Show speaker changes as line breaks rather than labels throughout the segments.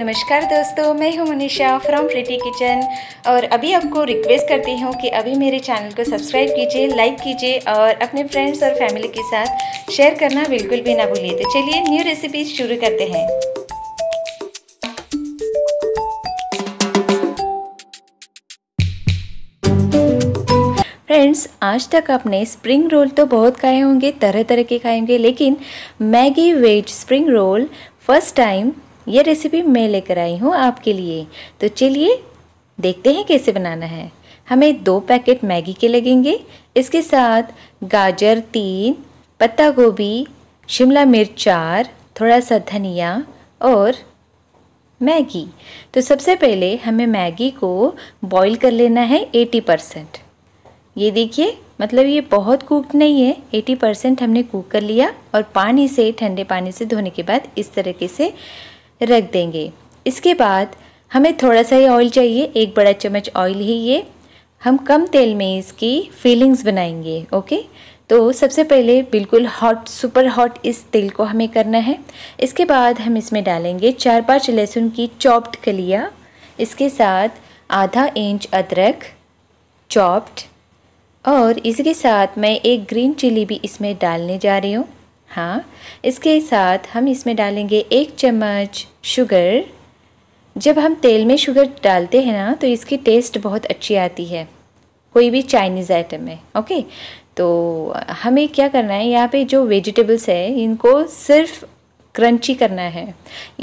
नमस्कार दोस्तों मैं हूं मनीषा फ्रॉम प्रिटी किचन और अभी आपको रिक्वेस्ट करती हूं कि अभी मेरे चैनल को सब्सक्राइब कीजिए लाइक कीजिए और अपने फ्रेंड्स और फैमिली के साथ शेयर करना बिल्कुल भी ना भूलिए तो चलिए न्यू रेसिपी शुरू करते हैं फ्रेंड्स आज तक आपने स्प्रिंग रोल तो बहुत खाए होंगे तरह तरह के खाए होंगे लेकिन Maggi veg spring roll first time ये रेसिपी मैं लेकर आई हूँ आपके लिए तो चलिए देखते हैं कैसे बनाना है हमें दो पैकेट मैगी के लगेंगे इसके साथ गाजर तीन पत्ता गोभी शिमला मिर्च चार थोड़ा सा धनिया और मैगी तो सबसे पहले हमें मैगी को बॉईल कर लेना है 80 परसेंट ये देखिए मतलब ये बहुत कुक नहीं है 80 परसेंट हमने कुक कर लिया और पानी से ठंडे पानी से धोने के बाद इस तरीके से रख देंगे इसके बाद हमें थोड़ा सा ही ऑयल चाहिए एक बड़ा चम्मच ऑयल ही ये हम कम तेल में इसकी फीलिंग्स बनाएंगे ओके तो सबसे पहले बिल्कुल हॉट सुपर हॉट इस तेल को हमें करना है इसके बाद हम इसमें डालेंगे चार पाँच लहसुन की चॉप्ड कलिया इसके साथ आधा इंच अदरक चॉप्ड और इसके साथ मैं एक ग्रीन चिली भी इसमें डालने जा रही हूँ हाँ इसके साथ हम इसमें डालेंगे एक चम्मच शुगर जब हम तेल में शुगर डालते हैं ना तो इसकी टेस्ट बहुत अच्छी आती है कोई भी चाइनीज़ आइटम में ओके तो हमें क्या करना है यहाँ पे जो वेजिटेबल्स है इनको सिर्फ क्रंची करना है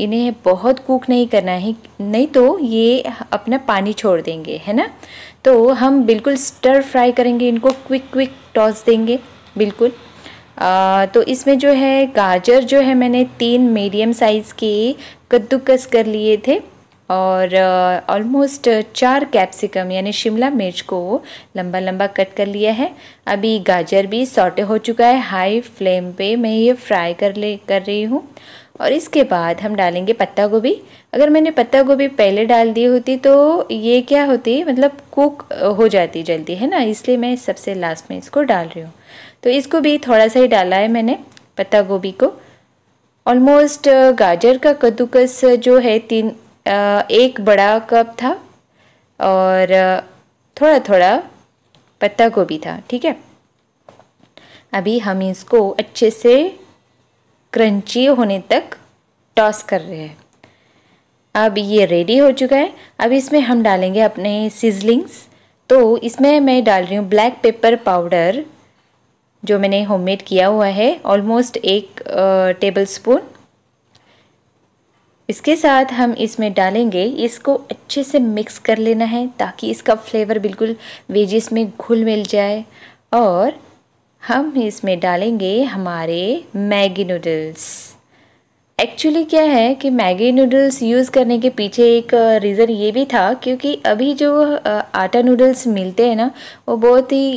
इन्हें बहुत कुक नहीं करना है नहीं तो ये अपना पानी छोड़ देंगे है ना तो हम बिल्कुल स्टर फ्राई करेंगे इनको क्विक क्विक टॉस देंगे बिल्कुल आ, तो इसमें जो है गाजर जो है मैंने तीन मीडियम साइज़ के कद्दूकस कर लिए थे और ऑलमोस्ट चार कैप्सिकम यानी शिमला मिर्च को लंबा लंबा कट कर लिया है अभी गाजर भी सॉटे हो चुका है हाई फ्लेम पे मैं ये फ्राई कर ले कर रही हूँ और इसके बाद हम डालेंगे पत्ता गोभी अगर मैंने पत्ता गोभी पहले डाल दी होती तो ये क्या होती मतलब कुक हो जाती जल्दी है ना इसलिए मैं सबसे लास्ट में इसको डाल रही हूँ तो इसको भी थोड़ा सा ही डाला है मैंने पत्ता गोभी को ऑलमोस्ट uh, गाजर का कद्दूकस जो है तीन uh, एक बड़ा कप था और uh, थोड़ा थोड़ा पत्ता गोभी था ठीक है अभी हम इसको अच्छे से क्रंची होने तक टॉस कर रहे हैं अब ये रेडी हो चुका है अब इसमें हम डालेंगे अपने सीजलिंग्स तो इसमें मैं डाल रही हूँ ब्लैक पेपर पाउडर जो मैंने होममेड किया हुआ है ऑलमोस्ट एक टेबल स्पून इसके साथ हम इसमें डालेंगे इसको अच्छे से मिक्स कर लेना है ताकि इसका फ्लेवर बिल्कुल वेजेस में घुल मिल जाए और हम इसमें डालेंगे हमारे मैगी नूडल्स एक्चुअली क्या है कि मैगी नूडल्स यूज़ करने के पीछे एक रीज़न ये भी था क्योंकि अभी जो आटा नूडल्स मिलते हैं ना वो बहुत ही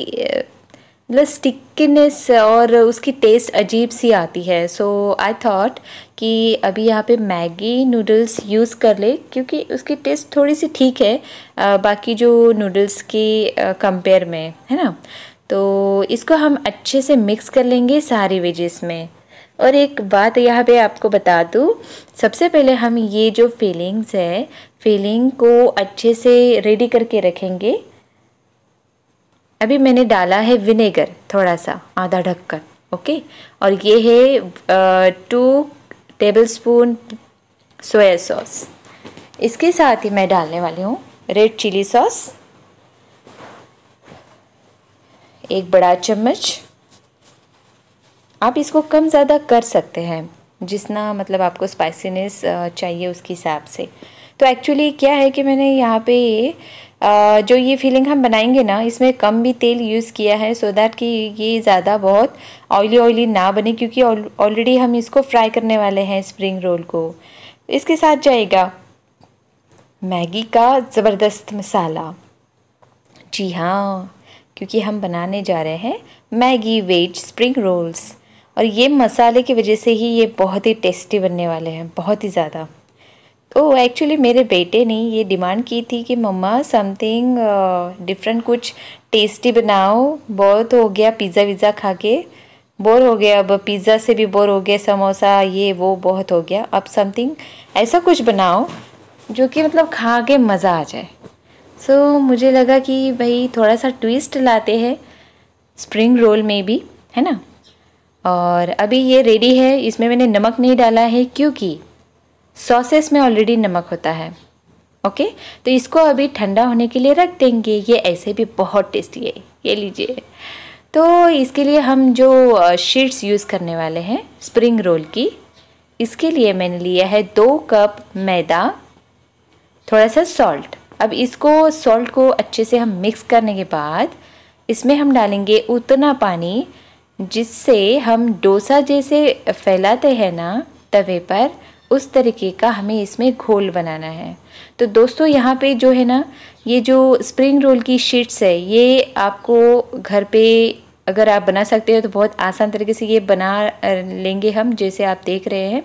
मतलब स्टिकनेस और उसकी टेस्ट अजीब सी आती है सो आई थॉट कि अभी यहाँ पे मैगी नूडल्स यूज़ कर ले क्योंकि उसकी टेस्ट थोड़ी सी ठीक है बाकी जो नूडल्स की कंपेयर में है ना तो इसको हम अच्छे से मिक्स कर लेंगे सारी वेजेस में और एक बात यहाँ पे आपको बता दूँ सबसे पहले हम ये जो फीलिंग्स है फीलिंग को अच्छे से रेडी करके रखेंगे अभी मैंने डाला है विनेगर थोड़ा सा आधा ढककर ओके और ये है two tablespoon soya sauce इसके साथ ही मैं डालने वाली हूँ रेड चिली सॉस एक बड़ा चम्मच आप इसको कम ज़्यादा कर सकते हैं जितना मतलब आपको स्पाइसीनेस चाहिए उसके हिसाब से तो एक्चुअली क्या है कि मैंने यहाँ पे ये जो ये फीलिंग हम बनाएंगे ना इसमें कम भी तेल यूज़ किया है सो so दैट कि ये ज़्यादा बहुत ऑयली ऑयली ना बने क्योंकि ऑलरेडी हम इसको फ्राई करने वाले हैं स्प्रिंग रोल को इसके साथ जाएगा मैगी का ज़बरदस्त मसाला जी हाँ क्योंकि हम बनाने जा रहे हैं मैगी वेज स्प्रिंग रोल्स और ये मसाले की वजह से ही ये बहुत ही टेस्टी बनने वाले हैं बहुत ही ज़्यादा तो oh, एक्चुअली मेरे बेटे ने ये डिमांड की थी कि मम्मा समथिंग डिफरेंट uh, कुछ टेस्टी बनाओ बहुत हो गया पिज़्ज़ा विज़्ज़ा खा के बोर हो गया अब पिज़्ज़ा से भी बोर हो गया समोसा ये वो बहुत हो गया अब समथिंग ऐसा कुछ बनाओ जो कि मतलब खा के मज़ा आ जाए सो so, मुझे लगा कि भाई थोड़ा सा ट्विस्ट लाते हैं स्प्रिंग रोल में भी है ना और अभी ये रेडी है इसमें मैंने नमक नहीं डाला है क्योंकि सॉसेस में ऑलरेडी नमक होता है ओके तो इसको अभी ठंडा होने के लिए रख देंगे ये ऐसे भी बहुत टेस्टी है ये लीजिए तो इसके लिए हम जो शीट्स यूज़ करने वाले हैं स्प्रिंग रोल की इसके लिए मैंने लिया है दो कप मैदा थोड़ा सा सॉल्ट अब इसको सॉल्ट को अच्छे से हम मिक्स करने के बाद इसमें हम डालेंगे उतना पानी जिससे हम डोसा जैसे फैलाते हैं ना तवे पर उस तरीके का हमें इसमें घोल बनाना है तो दोस्तों यहाँ पे जो है ना ये जो स्प्रिंग रोल की शीट्स है ये आपको घर पे अगर आप बना सकते हो तो बहुत आसान तरीके से ये बना लेंगे हम जैसे आप देख रहे हैं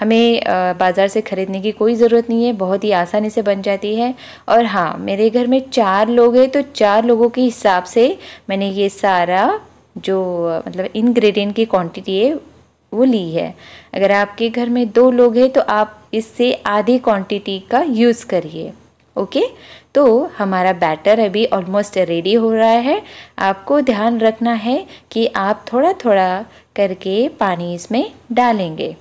हमें बाज़ार से ख़रीदने की कोई ज़रूरत नहीं है बहुत ही आसानी से बन जाती है और हाँ मेरे घर में चार लोग हैं तो चार लोगों के हिसाब से मैंने ये सारा जो मतलब इंग्रेडिएंट की क्वांटिटी है वो ली है अगर आपके घर में दो लोग हैं तो आप इससे आधी क्वांटिटी का यूज़ करिए ओके तो हमारा बैटर अभी ऑलमोस्ट रेडी हो रहा है आपको ध्यान रखना है कि आप थोड़ा थोड़ा करके पानी इसमें डालेंगे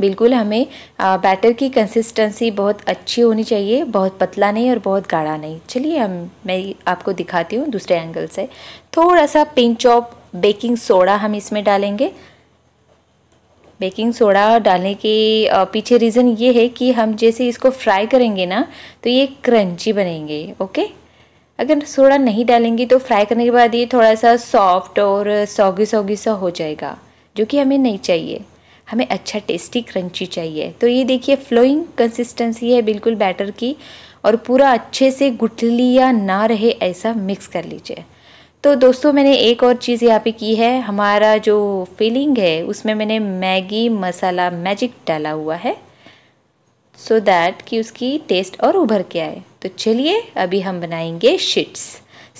बिल्कुल हमें बैटर की कंसिस्टेंसी बहुत अच्छी होनी चाहिए बहुत पतला नहीं और बहुत गाढ़ा नहीं चलिए हम मैं आपको दिखाती हूँ दूसरे एंगल से थोड़ा सा पिंच ऑफ बेकिंग सोडा हम इसमें डालेंगे बेकिंग सोडा डालने के पीछे रीज़न ये है कि हम जैसे इसको फ्राई करेंगे ना तो ये क्रंची बनेंगे ओके अगर सोडा नहीं डालेंगे तो फ्राई करने के बाद ये थोड़ा सा सॉफ्ट और सौगी सौगी सा हो जाएगा जो कि हमें नहीं चाहिए हमें अच्छा टेस्टी क्रंची चाहिए तो ये देखिए फ्लोइंग कंसिस्टेंसी है बिल्कुल बैटर की और पूरा अच्छे से गुठलिया ना रहे ऐसा मिक्स कर लीजिए तो दोस्तों मैंने एक और चीज़ यहाँ पे की है हमारा जो फिलिंग है उसमें मैंने मैगी मसाला मैजिक डाला हुआ है सो so दैट कि उसकी टेस्ट और उभर के आए तो चलिए अभी हम बनाएंगे शीट्स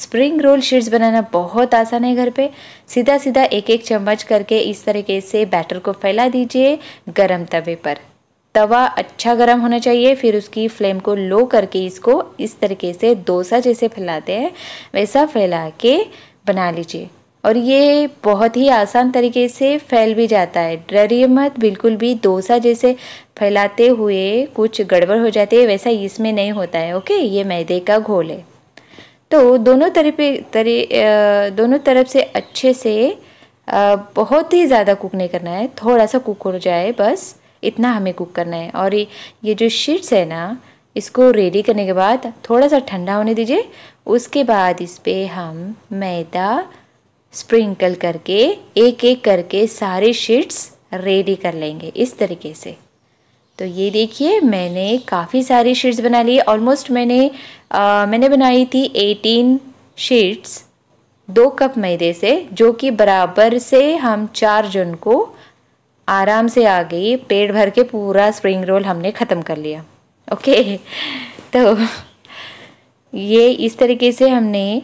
स्प्रिंग रोल शीट्स बनाना बहुत आसान है घर पे सीधा सीधा एक एक चम्मच करके इस तरीके से बैटर को फैला दीजिए गरम तवे पर तवा अच्छा गर्म होना चाहिए फिर उसकी फ्लेम को लो करके इसको इस तरीके से डोसा जैसे फैलाते हैं वैसा फैला के बना लीजिए और ये बहुत ही आसान तरीके से फैल भी जाता है डरिए मत बिल्कुल भी डोसा जैसे फैलाते हुए कुछ गड़बड़ हो जाती है वैसा इसमें नहीं होता है ओके ये मैदे का घोल है तो दोनों तरफ तरी दोनों तरफ से अच्छे से बहुत ही ज़्यादा कुक नहीं करना है थोड़ा सा कुक हो जाए बस इतना हमें कुक करना है और ये जो शीट्स है ना इसको रेडी करने के बाद थोड़ा सा ठंडा होने दीजिए उसके बाद इस पर हम मैदा स्प्रिंकल करके एक एक करके सारे शीट्स रेडी कर लेंगे इस तरीके से तो ये देखिए मैंने काफ़ी सारी शीट्स बना ली ऑलमोस्ट मैंने आ, मैंने बनाई थी एटीन शीट्स दो कप मैदे से जो कि बराबर से हम चार जन को आराम से आ गई पेट भर के पूरा स्प्रिंग रोल हमने ख़त्म कर लिया ओके तो ये इस तरीके से हमने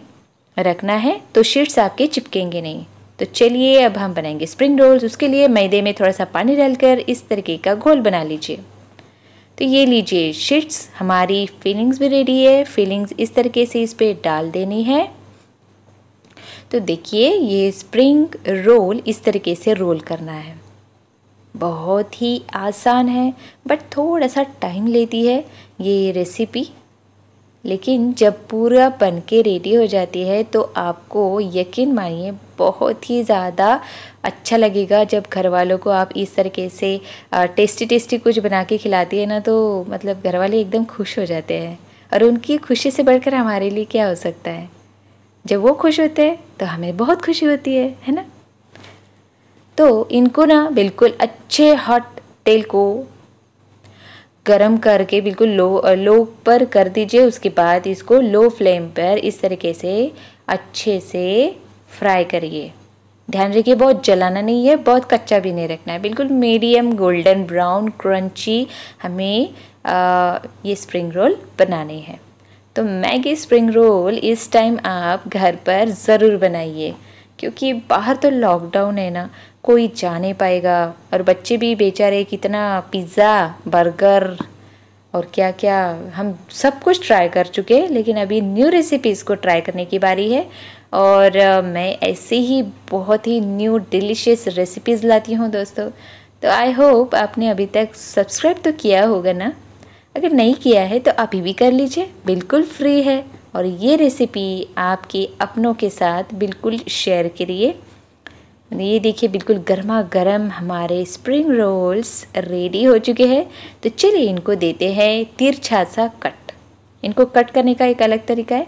रखना है तो शीट्स आपके चिपकेंगे नहीं तो चलिए अब हम बनाएंगे स्प्रिंग रोल्स उसके लिए मैदे में थोड़ा सा पानी डालकर इस तरीके का घोल बना लीजिए तो ये लीजिए शीट्स हमारी फीलिंग्स भी रेडी है फीलिंग्स इस तरीके से इस पर डाल देनी है तो देखिए ये स्प्रिंग रोल इस तरीके से रोल करना है बहुत ही आसान है बट थोड़ा सा टाइम लेती है ये रेसिपी लेकिन जब पूरा बन के रेडी हो जाती है तो आपको यकीन मानिए बहुत ही ज़्यादा अच्छा लगेगा जब घर वालों को आप इस तरीके से टेस्टी टेस्टी कुछ बना के खिलाती है ना तो मतलब घर वाले एकदम खुश हो जाते हैं और उनकी खुशी से बढ़कर हमारे लिए क्या हो सकता है जब वो खुश होते हैं तो हमें बहुत खुशी होती है है ना तो इनको ना बिल्कुल अच्छे हॉट तेल को गरम करके बिल्कुल लो लो पर कर दीजिए उसके बाद इसको लो फ्लेम पर इस तरीके से अच्छे से फ्राई करिए ध्यान रखिए बहुत जलाना नहीं है बहुत कच्चा भी नहीं रखना है बिल्कुल मीडियम गोल्डन ब्राउन क्रंची हमें आ, ये स्प्रिंग रोल बनाने हैं तो मैगी स्प्रिंग रोल इस टाइम आप घर पर ज़रूर बनाइए क्योंकि बाहर तो लॉकडाउन है ना कोई जा नहीं पाएगा और बच्चे भी बेचारे कितना पिज़्ज़ा बर्गर और क्या क्या हम सब कुछ ट्राई कर चुके हैं लेकिन अभी न्यू रेसिपीज़ को ट्राई करने की बारी है और मैं ऐसे ही बहुत ही न्यू डिलीशियस रेसिपीज़ लाती हूँ दोस्तों तो आई होप आपने अभी तक सब्सक्राइब तो किया होगा ना अगर नहीं किया है तो अभी भी कर लीजिए बिल्कुल फ्री है और ये रेसिपी आपके अपनों के साथ बिल्कुल शेयर करिए ये देखिए बिल्कुल गर्मा गर्म हमारे स्प्रिंग रोल्स रेडी हो चुके हैं तो चलिए इनको देते हैं तिरछा सा कट इनको कट करने का एक अलग तरीका है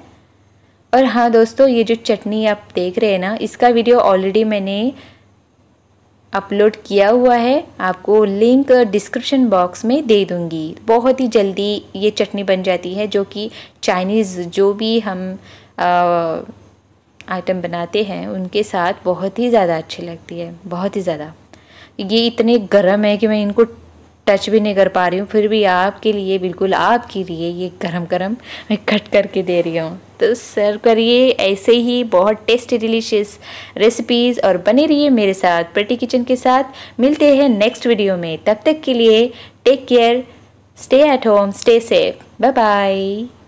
और हाँ दोस्तों ये जो चटनी आप देख रहे हैं ना इसका वीडियो ऑलरेडी मैंने अपलोड किया हुआ है आपको लिंक डिस्क्रिप्शन बॉक्स में दे दूँगी बहुत ही जल्दी ये चटनी बन जाती है जो कि चाइनीज़ जो भी हम आ, आइटम बनाते हैं उनके साथ बहुत ही ज़्यादा अच्छी लगती है बहुत ही ज़्यादा ये इतने गर्म है कि मैं इनको टच भी नहीं कर पा रही हूँ फिर भी आपके लिए बिल्कुल आपके लिए ये गरम गरम मैं कट करके दे रही हूँ तो सर्व करिए ऐसे ही बहुत टेस्टी डिलीशियस रेसिपीज़ और बने रहिए मेरे साथ प्रटी किचन के साथ मिलते हैं नेक्स्ट वीडियो में तब तक के लिए take care stay at home stay safe bye bye